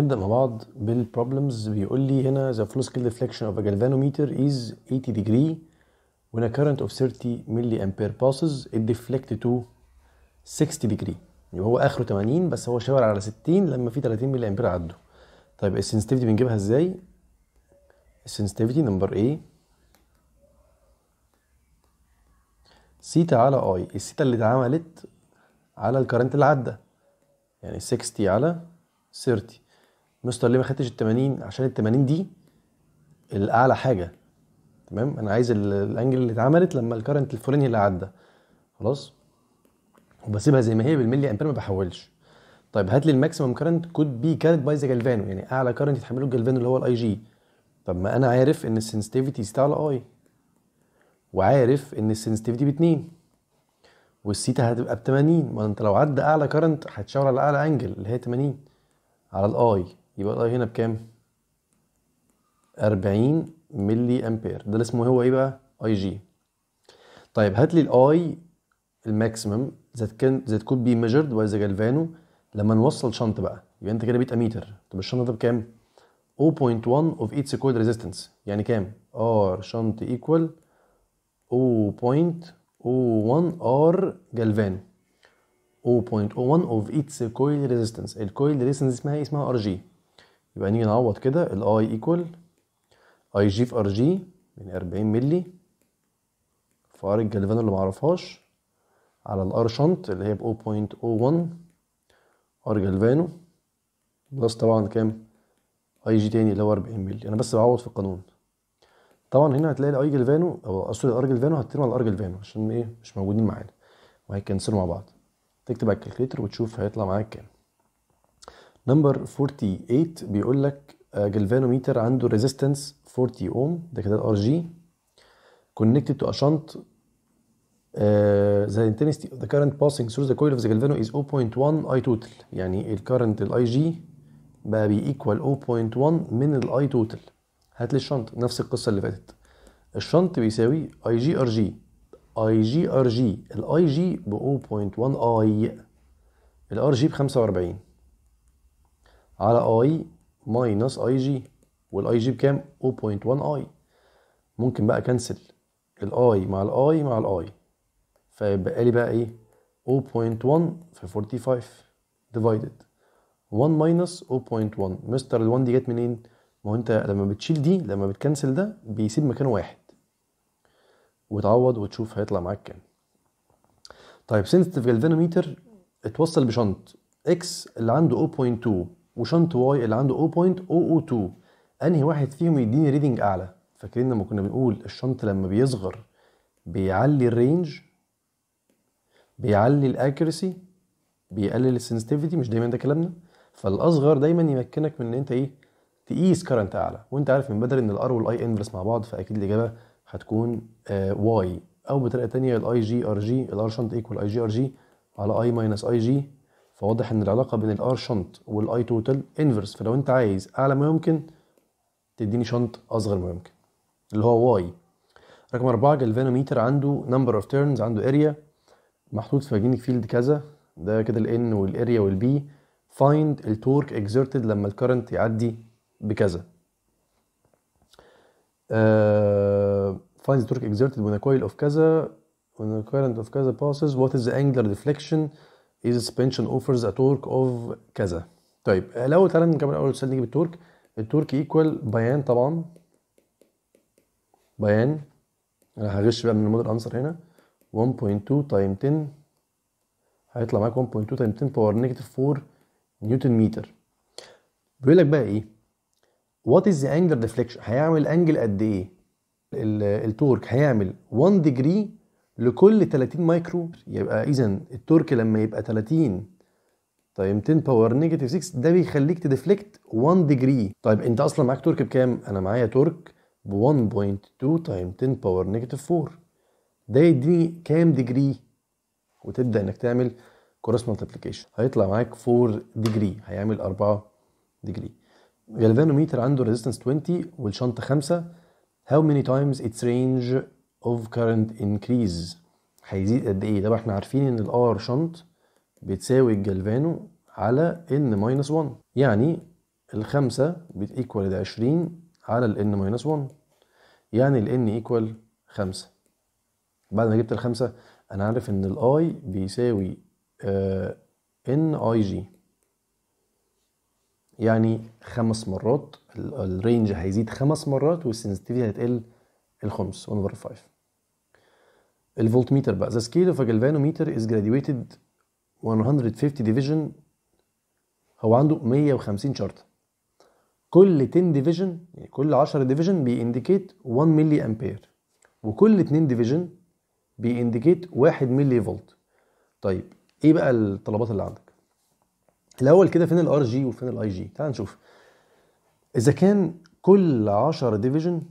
نبدا مع بعض بالبروبلمز بيقول لي هنا the flow scale deflection of a galvanometer is 80 degree when a current of 30 milli ampere passes it deflects to 60 degree يبقى يعني هو اخره 80 بس هو شاور على 60 لما في 30 ملي امبير عدوا طيب السنسيتيفيتي بنجيبها ازاي السنسيتيفيتي نمبر ايه سيتا على اي السيتا اللي اتعملت على الكرنت اللي عدى يعني 60 على 30 مستر ليه ما خدتش ال 80 عشان ال 80 دي الاعلى حاجه تمام انا عايز الانجل اللي اتعملت لما الكرنت الفلاني اللي عدى خلاص وبسيبها زي ما هي بالملي امبير ما بحولش طيب هات لي الماكسيمم كرنت كود بي كانت باي ذا جالفانو يعني اعلى كرنت يتحمله الجالفانو اللي هو الاي جي طب ما انا عارف ان السنسيتيفيتي سيتا على اي وعارف ان السنسيتيفيتي ب 2 والسيتا هتبقى ب 80 ما انت لو عدى اعلى كرنت هتشاور على اعلى انجل اللي هي 80 على الاي يبقى الاي هنا بكام 40 ملي امبير ده اللي اسمه هو ايه بقى اي جي طيب هات لي الاي الماكسيمم ذات كان ذات كود بي ميجرد باي ذا جالفانو لما نوصل شنط بقى يبقى انت كده بقيت اميتر طب الشنط ده بكام 0.1 اوف each coil resistance يعني كام ار شنط ايكوال 0.01 ار جالفانو 0.01 of each coil resistance الكويل ريزيستنس اسمها ايه اسمها ار جي يبقى نيجي نعوض كده الاي ايكوال اي جي في ار جي من 40 مللي في ار الجلفان اللي معرفهاش على الار شنط اللي هي ب 0.01 ار جلفانو بلس طبعا كام اي جي تاني اللي هو 40 مللي انا بس بعوض في القانون طبعا هنا هتلاقي الاي جلفانو او سوري الار جلفانو هتترمى على الار جلفانو عشان ايه مش موجودين معانا وهيكنسلوا مع بعض تكتب على الكالكليتر وتشوف هيطلع معاك كام نمبر 48 بيقول لك جلفانوميتر آه، عنده ريزيستنس 40 اوم ده كده الار جي كونكتد تو اشنت ذا انتنستي ذا كارنت باسنج ثرو ذا كويل اوف ذا جلفانو از 0.1 اي توتال يعني الكارنت الاي جي بقى بيكوال 0.1 من الاي توتال هات لي الشنط نفس القصه اللي فاتت الشنط بيساوي اي جي ار جي اي جي ار جي الاي جي ب 0.1 اي الار جي ب 45 على اي ماينس اي جي والاي جي بكام 0.1 اي ممكن بقى كنسل الاي مع الاي مع الاي فيبقى لي بقى ايه 0.1 في 45 ديفايدد 1 ماينس 0.1 مستر ال1 دي جت منين؟ ما هو انت لما بتشيل دي لما بتكنسل ده بيسيب مكانه واحد وتعوض وتشوف هيطلع معاك كام طيب سنسيتيف جالفانوميتر اتوصل بشنط اكس اللي عنده 0.2 وشنط واي اللي عنده 0.002 انهي واحد فيهم يديني ريدنج اعلى فاكرين لما كنا بنقول الشنط لما بيصغر بيعلي الرينج بيعلي الاكيرسي بيقلل السنسيتيفيتي مش دايما ده كلامنا فالاصغر دايما يمكنك من ان انت ايه تقيس كرنت اعلى وانت عارف من بدري ان الار والاي انفرس مع بعض فاكيد الاجابه هتكون آه واي او بطريقه ثانيه الاي جي ار جي الار شنط ايكوال اي جي ار جي على اي ماينس اي جي فواضح ان العلاقه بين الار شنط والاي توتال انفرس فلو انت عايز اعلى ما يمكن تديني شنط اصغر ما يمكن اللي هو واي رقم أربعة جالفانوميتر عنده نمبر اوف تيرنز عنده اريا محطوط في ماجنتيك فيلد كذا ده كده الان والاريا والبي فايند التورك اكزerted لما الكرنت يعدي بكذا فايند التورك اكزerted when a coil of كذا when a current of كذا passes what is the angular deflection a suspension offers a torque of كذا طيب لو تعالى نكمل اول سؤال نيجي بالتورك التورك ايكوال بيان طبعا بيان انا هغش بقى من المودل انسر هنا 1.2 تايم 10 هيطلع معاك 1.2 تايم 10 باور نيجاتيف 4 نيوتن متر بيقول لك بقى ايه وات از ذا انجل ريفليكشن هيعمل انجل قد ايه التورك هيعمل 1 ديجري لكل 30 مايكرو يبقى اذا التورك لما يبقى 30 تايم 10 باور نيجاتيف 6 ده بيخليك تديفليكت 1 ديجري طيب انت اصلا معاك تورك بكام انا معايا تورك ب 1.2 تايم 10 باور نيجاتيف 4 ده يديني كام ديجري وتبدا انك تعمل كروس مالتيبليكيشن هيطلع معاك 4 ديجري هيعمل 4 ديجري جالفانوميتر عنده ريزيستنس 20 والشنطه 5 how many times its range of current increase هيزيد قد ايه؟ طب احنا عارفين ان الار شنط بتساوي الجلفانو على ان ماينس 1 يعني الخمسة بتيكوال 20 على ال n ماينس 1 يعني ال n ايكوال خمسة بعد ما جبت الخمسة انا عارف ان ال i بيساوي آه n i g يعني خمس مرات الرينج هيزيد خمس مرات والسنسيتيفيتي هتقل الخمس 1 over 5 الفولت ميتر بقى the scale of a galvanometer is graduated 150 division هو عنده 150 شرطه كل 10 division يعني كل 10 بي بيindicate 1 ملي امبير وكل 2 بي بيindicate 1 ملي فولت طيب ايه بقى الطلبات اللي عندك الاول كده فين الار جي وفين الاي جي تعال نشوف اذا كان كل 10 ديفيجن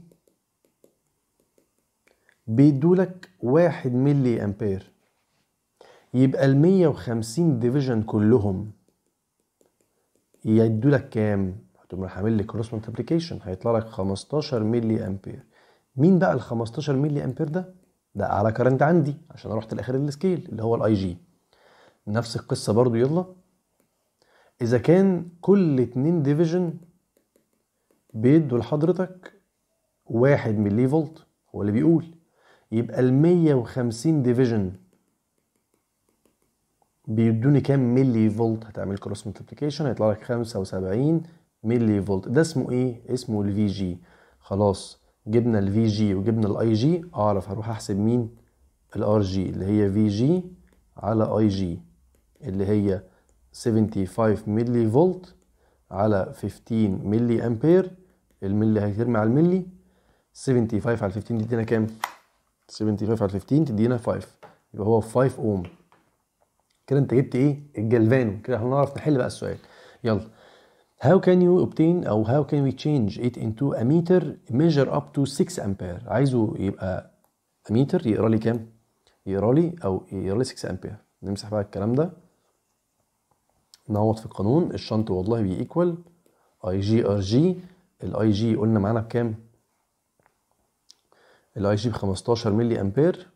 بيدولك واحد ملي أمبير يبقى ال 150 ديفيجن كلهم يدولك كام؟ هتقوم راح عامل لي كروس ملتبليكيشن هيطلع لك 15 ملي أمبير مين بقى ال 15 ملي أمبير ده؟ ده أعلى كرنت عندي عشان رحت لآخر السكيل اللي هو الاي جي نفس القصة برضو يلا إذا كان كل اتنين ديفيجن بيدوا لحضرتك واحد ملي فولت هو اللي بيقول يبقى ال 150 ديفيجن بيدوني كام ملي فولت هتعمل كروس ملتبليكيشن هيطلع لك 75 ملي فولت ده اسمه ايه؟ اسمه الفي جي خلاص جبنا الفي جي وجبنا الاي جي اعرف هروح احسب مين؟ الار جي اللي هي في جي على اي جي اللي هي 75 ملي فولت على 15 ملي امبير الملي هيترمي على الملي 75 على 15 دي ادينا كام؟ 75 على 15 تدينا 5 يبقى هو 5 اوم كده انت جبت ايه الجلفانو كده احنا نعرف نحل بقى السؤال يلا How can you obtain أو how can we change it into a meter measure up to 6 امبير عايزه يبقى اميتر يقرا لي كام؟ يقرا لي أو يقرا لي 6 امبير نمسح بقى الكلام ده نعوض في القانون الشنط والله بيكوال اي جي ار جي الاي جي قلنا معانا بكام؟ الاي جي ب 15 ملي امبير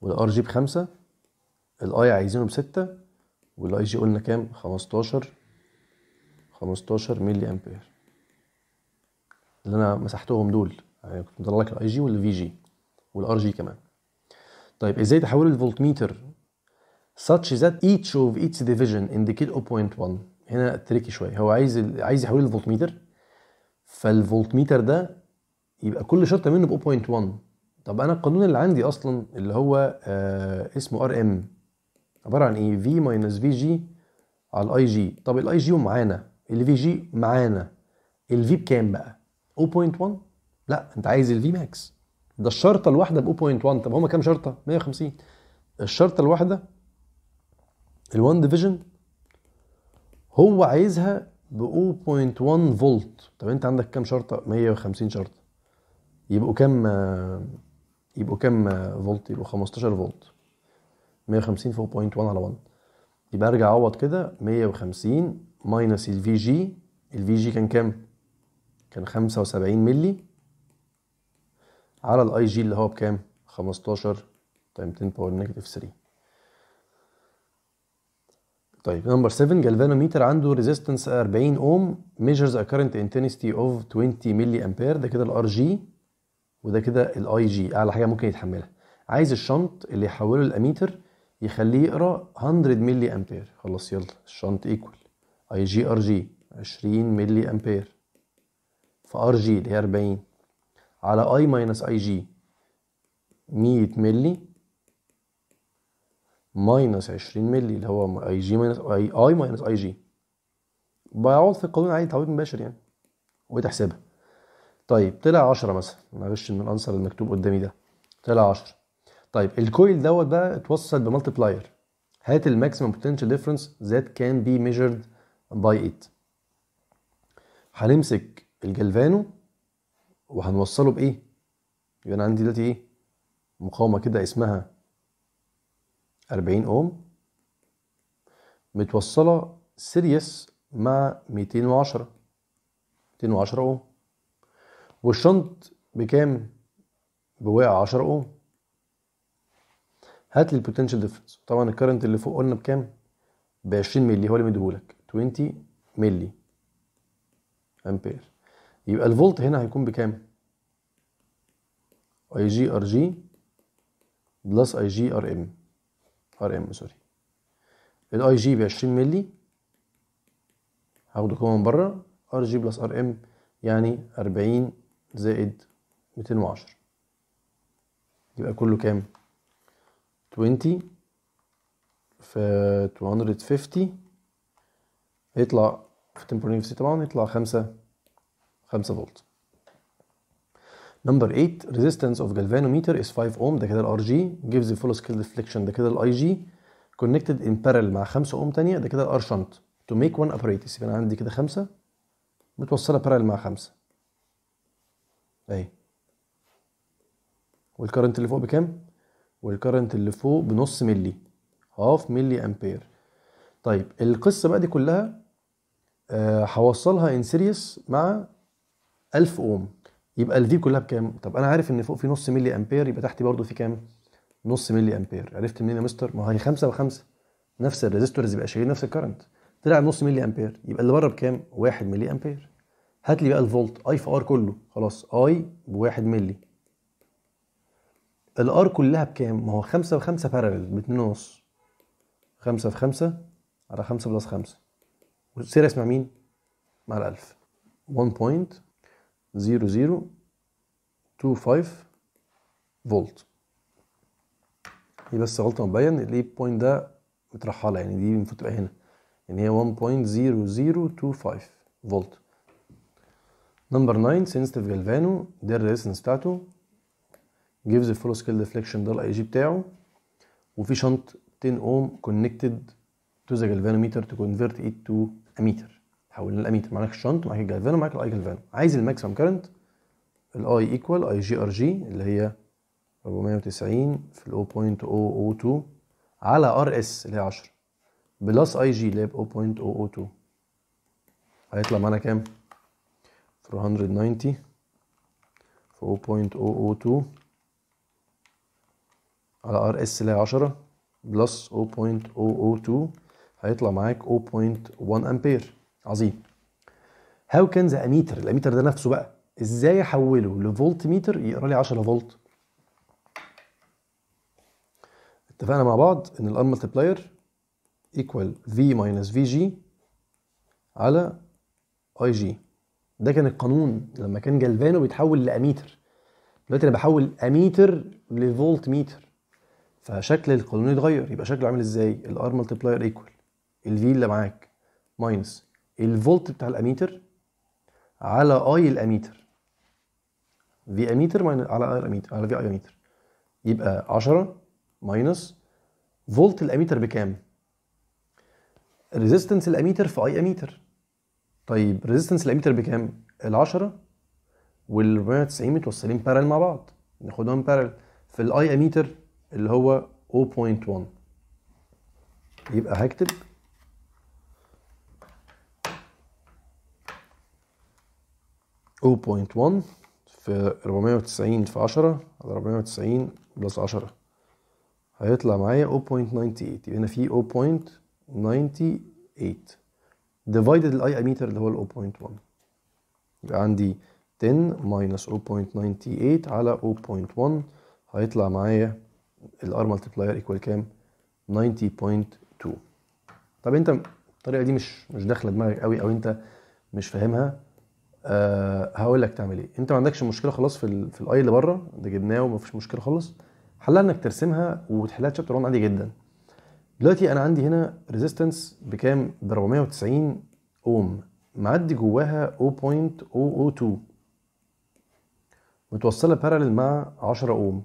والار جي بخمسة الاي عايزينه بستة والاي جي قلنا كام 15 15 ملي امبير اللي انا مسحتهم دول يعني كنت مطلع لك الاي جي والفي جي والار جي كمان طيب ازاي تحول الفولتميتر such that each of each division indicate 0.1 هنا تريكي شويه هو عايز عايز يحول الفولتميتر فالفولتميتر ده يبقى كل شرطه منه ب 0.1 طب انا القانون اللي عندي اصلا اللي هو آه اسمه ار ام عباره عن ايه في ماينس في جي على الاي جي طب الاي جي معانا الفي جي معانا الفي بكام بقى 0.1 لا انت عايز الفي ماكس ده الشرطه الواحده ب 0.1 طب هما كام شرطه 150 الشرطه الواحده ال1 ديفيجن هو عايزها ب 0.1 فولت طب انت عندك كام شرطه 150 شرطه يبقوا كام يبقوا كام فولت يبقوا 15 فولت 150 4.1 بوينت على 1 يبقى ارجع اعوض كده 150 ماينس الفي جي الفي جي كان كام كان 75 مللي على الاي جي اللي هو بكام 15 تايم 10 باور نيجاتيف 3 طيب نمبر 7 جالفانوميتر عنده ريزيستنس 40 اوم ميجرز ا كارنت انتنستي اوف 20 ملي امبير ده كده الار جي وده كده الاي جي اعلى حاجه ممكن يتحملها عايز الشنط اللي يحوله الاميتر يخليه يقرا 100 ملي امبير خلاص يلا الشنط ايكوال اي جي ار جي 20 ملي امبير ار جي اللي هي 40 على اي ماينس اي جي 100 ملي ماينس 20 ملي اللي هو اي جي ماينس اي اي ماينس اي جي بيعوض في القانون عادي تعويض مباشر يعني وتحسبها طيب طلع 10 مثلا معلش ان الانسر المكتوب قدامي ده طلع 10 طيب الكويل دوت بقى اتوصل بمالتبلاير هات الماكسيمم بوتنشال ديفرنس ذات كان بي ميجرد باي 8 هنمسك الجلفانو وهنوصله بايه يبقى انا عندي دلوقتي ايه مقاومه كده اسمها 40 اوم متوصله سيريس مع 210 210 اوم والشنط بكام بواقع 10 اوم هات لي البوتنشال ديفرنس طبعا الكرنت اللي فوق قلنا بكام ب 20 مللي هو اللي مديهولك 20 مللي امبير يبقى الفولت هنا هيكون بكام اي جي ار جي بلس اي جي ار ام ار ام سوري الاي جي ب 20 مللي هاخده كمان بره ار جي بلس ار ام يعني 40 زائد 210 يبقى كله كام 20 ف 250 يطلع في تمبرنيفسي طبعا يطلع 5 5 فولت نمبر 8 resistance of galvanometer از 5 ohm ده كده الار جي gives the full scale deflection ده كده الاي جي connected in parallel مع 5 ohm تانية ده كده الار شنت to make one apparatus يبقى انا عندي كده 5 متوصله parallel مع 5 اهي والكرنت اللي فوق بكام والكرنت اللي فوق بنص ملي هاف ملي امبير طيب القصه بقى دي كلها آه، هوصلها ان سيريس مع 1000 اوم يبقى الفي كلها بكام طب انا عارف ان فوق في نص ملي امبير يبقى تحت برضو في كام نص ملي امبير عرفت منين يا مستر ما هي 5 و5 نفس الريزستورز يبقى شايلين نفس الكرنت طلع نص ملي امبير يبقى اللي بره بكام 1 ملي امبير هات لي بقى الفولت اي في ار كله خلاص اي بواحد ملي الار كلها بكام؟ ما هو خمسة بخمسة بارلل باتنين ونص خمسة في خمسة على خمسة بلس خمسة والسيريس مع مين؟ مع الألف 1.0025 فولت دي بس غلطة مبين الايه بوينت ده مترحلة يعني دي المفروض تبقى هنا يعني هي 1.0025 فولت نمبر 9 سنسيتيف جالفانو ده الريزنس بتاعته جيفز الفولو سكيل ديفليكشن ده الاي جي بتاعه وفي شنط 10 اوم كونكتد تو ذا جالفانوميتر تو كونفرت ات تو اميتر حولنا الاميتر معاك الشنط معاك الجالفانو معاك الاي جالفانو عايز الماكسيمم كارنت الاي ايكوال اي جي ار جي اللي هي 490 في 0.002 على ار اس اللي هي 10 بلس اي جي اللي هي 0.002 هيطلع معانا كام؟ 0.002 على ار اس اللي هي 10 بلس 0.002 هيطلع معاك 0.1 امبير عظيم هاو كان ذا اميتر الاميتر ده نفسه بقى ازاي احوله لفولت ميتر يقرا لي 10 فولت اتفقنا مع بعض ان الار بلاير ايكوال في ماينس في جي على اي جي ده كان القانون لما كان جلفانو بيتحول لاميتر دلوقتي انا بحول اميتر لفولت ميتر فشكل القانون يتغير يبقى شكله عامل ازاي الار ملتبلاير ايكوال الفي اللي معاك ماينس الفولت بتاع الاميتر على اي الاميتر في اميتر على اي الاميتر على في اي اميتر يبقى 10 ماينس فولت الاميتر بكام ريزيستنس الاميتر في اي اميتر طيب ريزيستنس الاميتر بكام؟ ال 10 وال 490 متوصلين بارل مع بعض ناخدهم بارل في الاي اميتر اللي هو 0.1 يبقى هكتب او بوينت 1 في 490 في 10 على 490 بلس 10 هيطلع معايا 0.98 يبقى هنا في 0.98 divided الاي اميتر اللي هو ال 0.1 يبقى عندي 10 minus 0.98 على 0.1 هيطلع معايا الار ملتبلاير ايكوال كام 90.2 طب انت الطريقه دي مش مش داخله دماغك قوي او انت مش فاهمها أه هقول لك تعمل ايه انت ما عندكش مشكله خلاص في الـ في الاي اللي بره ده جبناه ومفيش مشكله خالص حلها انك ترسمها وتحلها تشابتر 1 عادي جدا دلوقتي انا عندي هنا ريزيستنس بكام ب 490 اوم معدي جواها 0.002 متوصله بارالل مع 10 اوم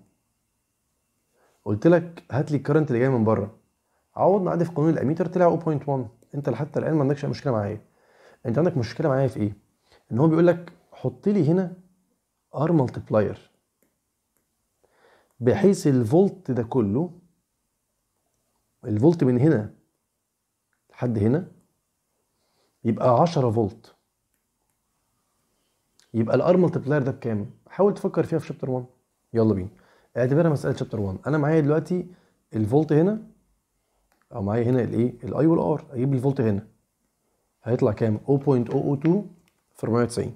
قلت لك هات لي الكرنت اللي جاي من بره عوض معدي في قانون الاميتر طلع 0.1 انت لحتى الان ما عندكش اي مشكله معايا انت عندك مشكله معايا في ايه ان هو بيقول لك حط لي هنا ار ملتبلاير بحيث الفولت ده كله الفولت من هنا لحد هنا يبقى 10 فولت يبقى الار ملتبلاير ده بكام؟ حاول تفكر فيها في شابتر 1 يلا بينا اعتبرها مساله شابتر 1 انا معايا دلوقتي الفولت هنا او معايا هنا الايه؟ الاي والار اجيب الفولت هنا هيطلع كام؟ 0.002 في 490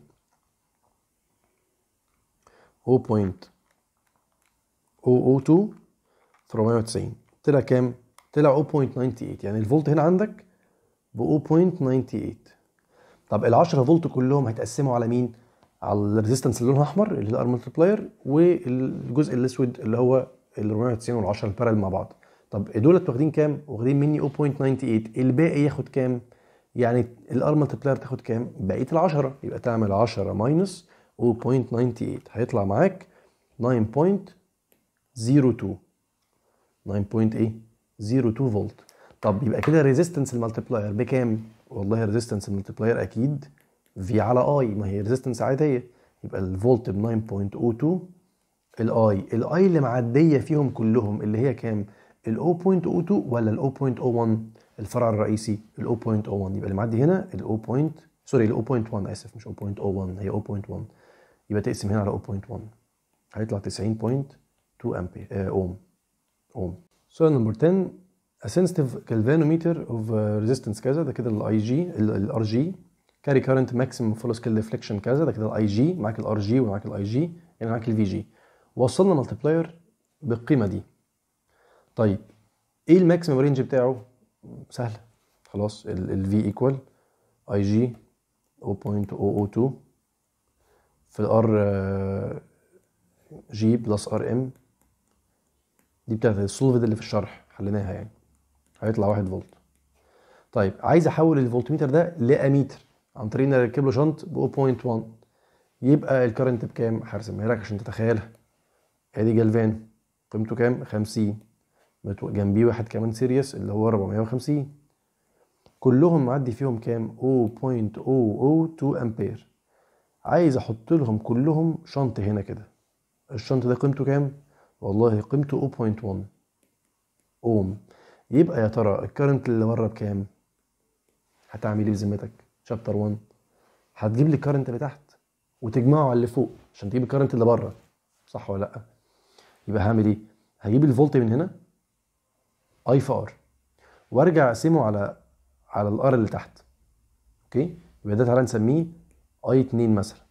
0.002 في 490 طلع كام؟ طلع 0.98 يعني الفولت هنا عندك ب 0.98 طب ال 10 فولت كلهم هيتقسموا على مين؟ على الريزستنس اللي لونها احمر اللي هي الار ملتبلاير والجزء الاسود اللي هو ال 490 وال 10 البارل مع بعض طب دولت واخدين كام؟ واخدين مني 0.98 الباقي ياخد كام؟ يعني الار ملتبلاير تاخد كام؟ بقيه ال 10 يبقى تعمل 10 ماينس 0.98 هيطلع معاك 9.02 9. ايه؟ 0.02 فولت طب يبقى كده ريزيستنس المالتبلاير بكام؟ والله ريزيستنس المالتبلاير اكيد في على اي ما هي ريزيستنس عاديه يبقى الفولت ب 9.02 الاي الاي اللي معديه فيهم كلهم اللي هي كام؟ ال 0.02 ولا ال 0.01 الفرع الرئيسي ال 0.01 يبقى اللي معدي هنا ال 0. سوري ال 0.1 اسف مش 0.01 هي 0.1 يبقى تقسم هنا على 0.1 هيطلع 90.2 امبير آه اوم اوم السؤال نمبر 10 A sensitive galvanometer of uh, resistance كذا ده كده الاي جي الار جي carry current maximum follow scale deflection كذا ده كده الاي جي معاك الار جي ومعاك الاي جي يعني معاك الفي جي وصلنا بلاير بالقيمه دي طيب ايه الماكسيمم رينج بتاعه سهله خلاص الفي ايكوال اي جي 0.002 في الار جي بلس ار ام دي بتاعت السولفيد اللي في الشرح حليناها يعني هيطلع واحد فولت طيب عايز احول الفولتميتر ده لاميتر عن طريق ان اركب له شنط ب 0.1 يبقى الكرنت بكام هرسمها لك عشان تتخيلها ادي جلفان قيمته كام 50 جنبيه واحد كمان سيريس اللي هو 450 كلهم معدي فيهم كام 0.002 امبير عايز احط لهم كلهم شنط هنا كده الشنط ده قيمته كام والله قيمته 0.1 اوم يبقى يا ترى الكرنت اللي بره بكام هتعمل ايه بذمتك شابتر 1 هتجيب لي الكرنت اللي تحت وتجمعه على اللي فوق عشان تجيب الكرنت اللي بره صح ولا لا يبقى هعمل ايه هجيب الفولت من هنا اي في ار وارجع اقسمه على على الار اللي تحت اوكي يبقى ده تعالى نسميه اي 2 مثلا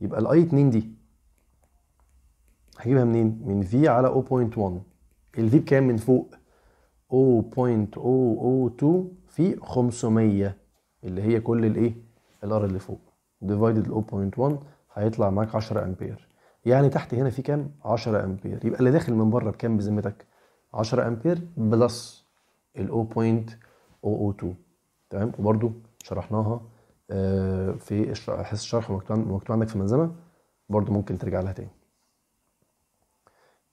يبقى الاي 2 دي هجيبها منين؟ من في على 0.1 الفي بكام من فوق؟ 0.002 في 500 اللي هي كل الايه؟ الار اللي فوق ديفايدد 0.1 هيطلع معاك 10 امبير يعني تحت هنا في كام؟ 10 امبير يبقى اللي داخل من بره بكام بذمتك؟ 10 امبير بلس ال 0.002 تمام وبرده شرحناها آه، في حصه الشرح مكتوب عندك في الملزمه برده ممكن ترجع لها تاني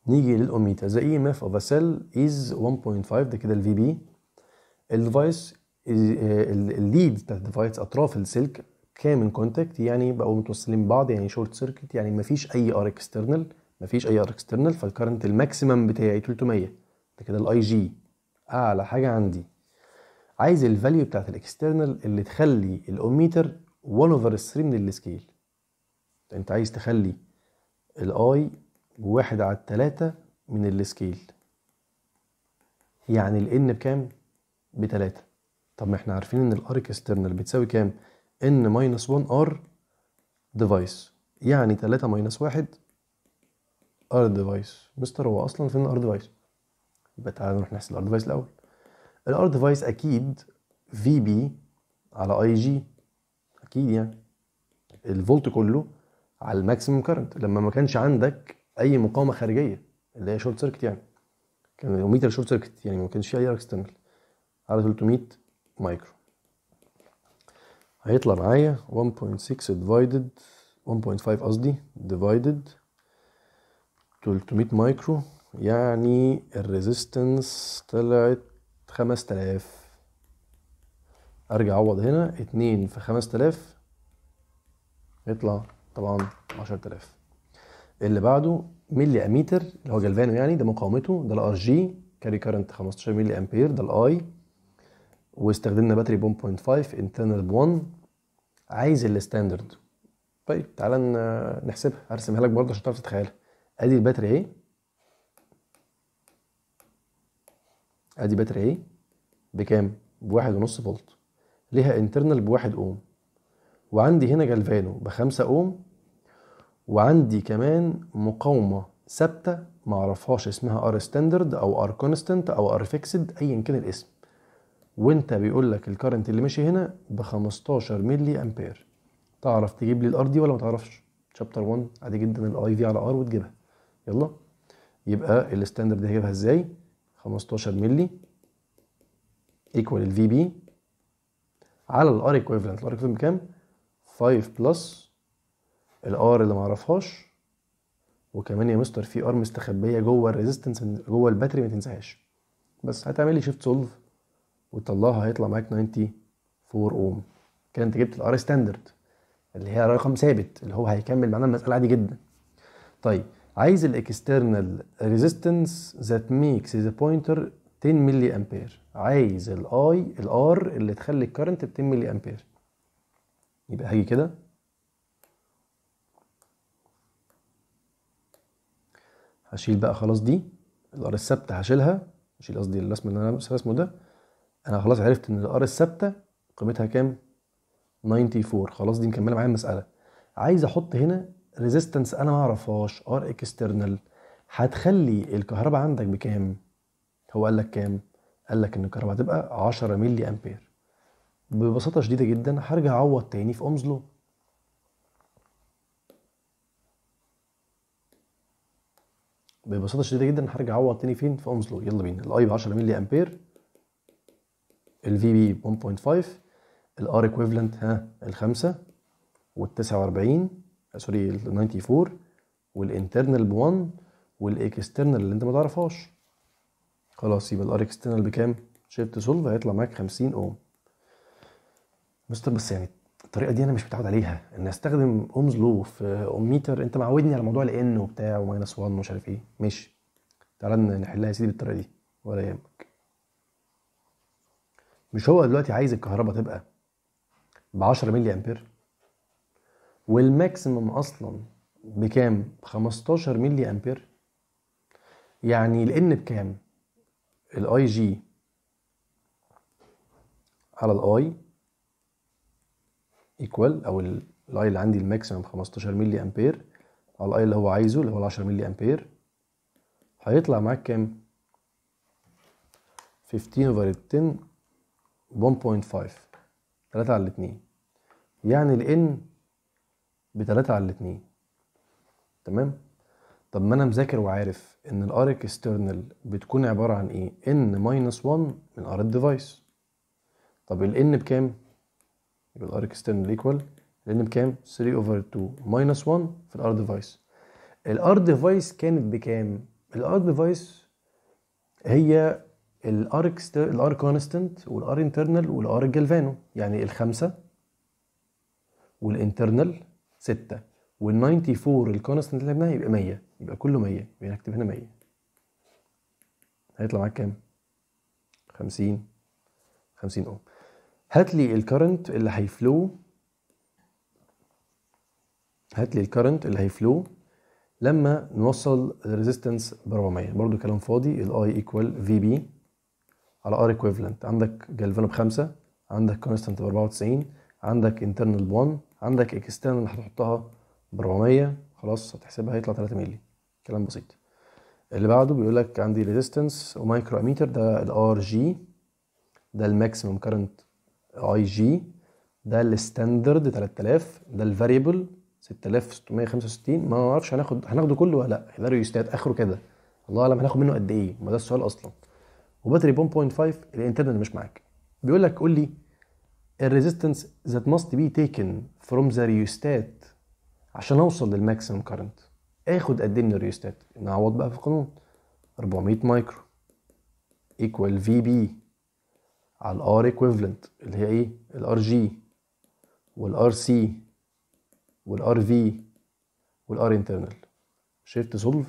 نيجي للأوميتا the EMF of a cell is 1.5 ده كده الفي بي الديفايس آه، الليد بتاعت الديفايس أطراف السلك كامل كونتاكت يعني بقوا متوصلين ببعض يعني شورت سيركت يعني مفيش أي ار اكسترنال مفيش أي ار اكسترنال فالكرنت الماكسيمم بتاعي 300 ده كده الاي جي أعلى حاجة عندي عايز الفاليو بتاعت الاكسترنال اللي تخلي الاوميتر 1 اوفر 3 من السكيل انت عايز تخلي الاي واحد على التلاتة من السكيل يعني الان بكام؟ بتلاتة طب ما احنا عارفين ان الار اكسترنال بتساوي كام؟ ان ماينس 1 ار ديفايس يعني 3 ماينس 1 ار ديفايس مستر هو اصلا فين الار ديفايس؟ يبقى تعالى نروح نحسب الار ديفايس الاول الار ديفايس اكيد في بي على اي جي اكيد يعني الفولت كله على الماكسيموم كارنت لما ما كانش عندك اي مقاومه خارجيه اللي هي شورت سيركت يعني كان الميتر شورت سيركت يعني ما كانش فيه اي اكسترنال على 300 مايكرو هيطلع معايا 1.6 ديفايدد 1.5 قصدي ديفايدد 300 مايكرو يعني الريزيستنس طلعت 5000 ارجع اعوض هنا 2 في 5000 يطلع طبعا 10000 اللي بعده ملي اميتر اللي هو جلفانو يعني ده مقاومته ده الار جي كاري كارنت 15 ملي امبير ده الاي واستخدمنا باتري 1.5 انترنال 1 عايز الستاندرد طيب تعالى نحسبها هرسمها لك برضه عشان تعرف تتخيلها ادي الباتري اهي ادي باتري اهي بكام؟ بواحد ونص فولت ليها انترنال بواحد اوم وعندي هنا جلفانو بخمسة اوم وعندي كمان مقاومة ثابتة معرفهاش اسمها ار ستاندرد او ار كونستنت او ار فيكسد ايا كان الاسم وانت بيقول لك الكرنت اللي ماشي هنا ب 15 ملي امبير تعرف تجيب لي الار دي ولا ما تعرفش شابتر 1 عادي جدا الاي في على ار وتجيبها يلا يبقى الستاندرد هجيبها ازاي 15 ملي ايكوال الفي بي على الار ايكوفلنت الار ايكوفلنت بكام؟ 5 بلس الار اللي معرفهاش وكمان يا مستر في ار مستخبيه جوه الريزيستنس جوه الباتري ما تنساهاش بس هتعملي شيفت سولف وتطلعها هيطلع معاك 94 اوم كده انت جبت الار ستاندرد اللي هي رقم ثابت اللي هو هيكمل معانا المساله عادي جدا طيب عايز الاكسترنال ريزيستنس ذات ميكس ذا بوينتر 10 ملي امبير عايز الاي الار اللي تخلي الكرنت ب 10 ملي امبير يبقى هاجي كده هشيل بقى خلاص دي الار الثابته هشيلها هشيل قصدي الرسم اللي انا رسمه ده انا خلاص عرفت ان الار الثابته قيمتها كام 94 خلاص دي مكمله معايا المساله عايز احط هنا ريزيستنس انا ما اعرفهاش ار اكسترنال هتخلي الكهرباء عندك بكام هو قال لك كام قال لك ان الكهرباء هتبقى 10 ملي امبير ببساطه شديده جدا هرجع اعوض تاني في اومز لو ببساطه شديده جدا هرجع اعوض تاني فين في اومز لو يلا بينا الاي ب 10 ملي امبير الفي بي 1.5 الار ايكويفالنت ها الخمسة وال 49 سوري ال 94 والانترنال ب 1 والاكسترنال اللي انت ما تعرفهاش خلاص يبقى الار اكسترنال بكام؟ شيفت سولف هيطلع معاك 50 اوم مستر بس يعني الطريقه دي انا مش متعود عليها ان استخدم اومز لو في اوميتر انت معودني على موضوع الان وبتاع وماينس 1 ومش عارف ايه ماشي تعالى نحلها يا سيدي بالطريقه دي ولا يهمك مش هو دلوقتي عايز الكهرباء تبقى ب 10 ملي امبير والماكسيمم اصلا بكام 15 ملي امبير يعني الان بكام الاي جي على الاي ايكوال او الاي اللي عندي الماكسيمم 15 ملي امبير على الاي اللي هو عايزه اللي هو 10 ملي امبير هيطلع معاك كام 15 over 10 1.5 3 على 2 يعني الان بتلاتة على 2 تمام طب ما انا مذاكر وعارف ان الار اكسترنال بتكون عباره عن ايه ان ماينس 1 من ار الديفايس طب الان بكام يبقى الار اكسترنال ايكوال لان بكام 3 اوفر 2 ماينس 1 في الار ديفايس الار ديفايس كانت بكام الار ديفايس هي الار اكستر الار كونستنت والار انترنال والار الجلفانو يعني الخمسه والانترنال 6 وال94 الكونستنت اللي لعبناها يبقى 100 يبقى كله 100 يبقى نكتب هنا 100 هيطلع معاك كام 50 50 اوم هات لي الكرنت اللي هيفلو هات لي الكرنت اللي هيفلو لما نوصل الريزيستنس ب 400 برضو كلام فاضي الاي ايكوال في بي على ار ايكويفالنت عندك جالفانو بخمسة عندك كونستانت ب 94 عندك انترنال ب 1 عندك اكسترنال هتحطها ب 400 خلاص هتحسبها هيطلع 3 مللي كلام بسيط اللي بعده بيقول لك عندي ريزيستنس ومايكرو اميتر ده الار جي ده الماكسيمم كرنت اي جي ده الستاندرد 3000 ده الفاريبل 6665 ما اعرفش هناخد هناخده كله ولا لا ده ريستات اخره كده الله اعلم هناخد منه قد ايه ما ده السؤال اصلا وباتري 1.5 الانترنال مش معاك بيقول لك قول لي الريزيستنس ذات ماست بي تيكن فروم ذا ريوستات عشان اوصل للماكسيمم كارنت اخد قد ايه من الريوستات نعوض بقى في القانون 400 مايكرو ايكوال في بي على الار ايكويفالنت اللي هي ايه الار جي والار سي والار في والار انترنال شيفت سولف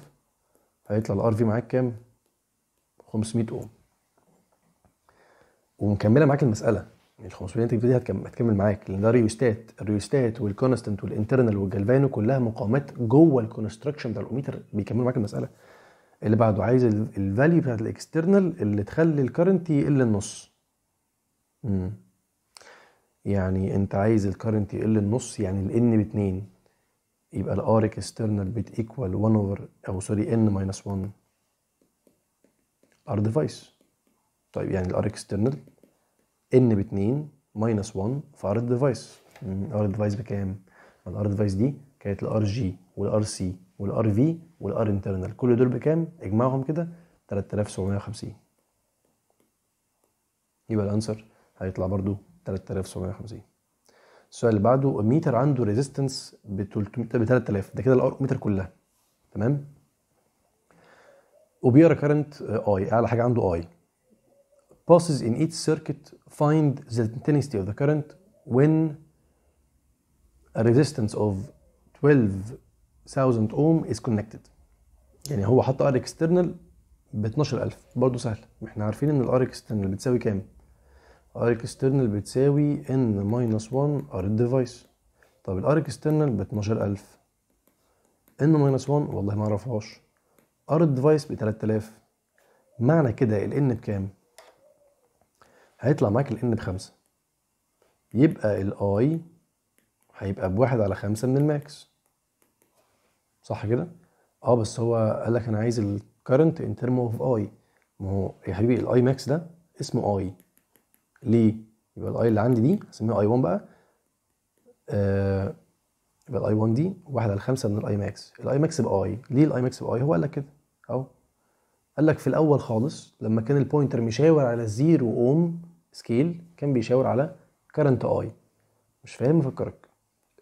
هيطلع الار في معاك كام 500 اوم ومكمله معاك المساله ال يعني 500 انت دي هتكمل معاك لان ده ريوستات الريوستات والكونستنت والانترنال والجلفانو كلها مقاومات جوه الكونستراكشن بتاع الاوميتر بيكملوا معاك المساله اللي بعده عايز الفاليو بتاعت الاكسترنال اللي تخلي الكرنت يقل النص امم يعني انت عايز الكرنت يقل النص يعني الان باتنين يبقى الارك اكسترنال بت ايكوال 1 اوفر او سوري ان ماينس 1 ار ديفايس طيب يعني الار اكسترنال ان باتنين ماينس 1 في ار ديفايس ار ديفايس بكام؟ الار ديفايس دي كانت الار جي والار سي والار في والار انترنال كل دول بكام؟ اجمعهم كده 3750 يبقى الانسر هيطلع برضو 3750 السؤال اللي بعده الميتر عنده ريزيستنس ب 3000 ده كده الميتر كلها تمام وبيقرا كارنت آه، اي اعلى حاجه عنده اي passes in each circuit find the intensity of the current when a resistance of 12000 ohm is connected يعني هو حط ار اكسترنال ب 12000 برضه سهل احنا عارفين ان الار اكسترنال بتساوي كام ار اكسترنال بتساوي ان ماينس 1 ار ديفايس طب الار اكسترنال ب 12000 ان ماينس 1 والله ما اعرفهاش ار ديفايس ب 3000 معنى كده الان بكام هيطلع معاك الان بخمسة يبقى الاي هيبقى بواحد على خمسة من الماكس صح كده اه بس هو قال لك انا عايز الكرنت ان ترم اوف اي ما هو يا حبيبي الاي ماكس ده اسمه اي ليه؟ يبقى الاي اللي عندي دي هسميها اي 1 بقى آه يبقى الاي 1 دي 1 على 5 من الاي ماكس الاي ماكس باي ليه الاي ماكس باي هو قال لك كده اهو قال لك في الاول خالص لما كان البوينتر مشاور على زيرو اوم سكيل كان بيشاور على كرنت اي مش فاهم افكرك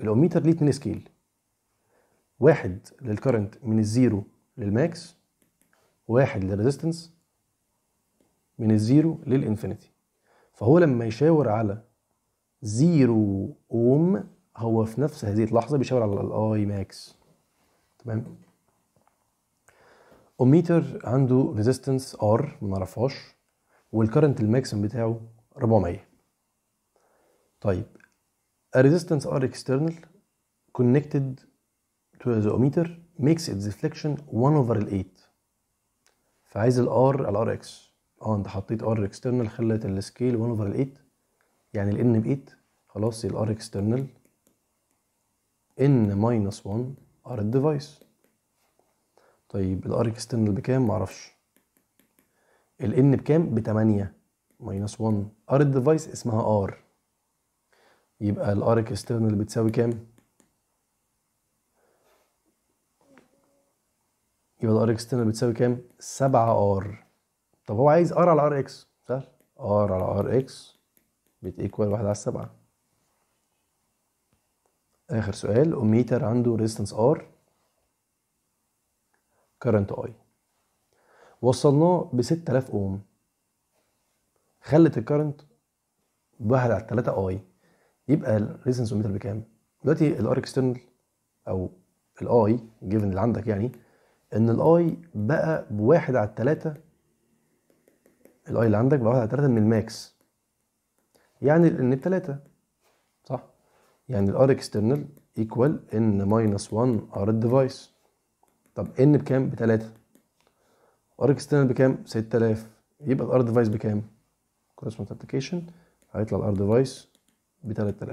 الاوميتر ليه اتنين سكيل واحد للكرنت من الزيرو للماكس واحد للريزيستنس من الزيرو للانفينيتي فهو لما يشاور على زيرو اوم هو في نفس هذه اللحظه بيشاور على الاي ماكس تمام اوميتر عنده ريزيستنس ار ما نعرفهاش والكرنت الماكسيم بتاعه 400 طيب الريزيستنس ار اكسترنال connected to the اوميتر makes its deflection 1 over 8 فعايز الار على الار اكس اه انت حطيت ار اكسترنال خلت السكيل 1 اوفر ال 8 يعني الان ب 8 خلاص طيب، ال ار اكسترنال ان ماينس 1 ار الديفايس طيب الار اكسترنال بكام معرفش الان بكام ب 8 ماينس 1 ار الديفايس اسمها ار يبقى الار اكسترنال بتساوي كام يبقى الار اكسترنال بتساوي كام 7 ار طب هو عايز ار على ار اكس سهل ار على ار اكس بتيكوال واحد على سبعه اخر سؤال اوميتر عنده ريزيستنس ار كرنت اي وصلناه ب 6000 اوم خلت الكرنت بواحد على 3 اي يبقى الريزنس اوميتر بكام؟ دلوقتي الار اكسترنال او الاي جيفن اللي عندك يعني ان الاي بقى بواحد على 3 الاي اللي عندك بقى واحد على تلاتة من الماكس يعني الان بتلاتة صح يعني الار اكسترنال ايكوال ان ماينس 1 ار الديفايس طب ان بكام بتلاتة ار اكسترنال بكام 6000 يبقى الار ديفايس بكام كروس مالتيبليكيشن هيطلع الار ديفايس ب 3000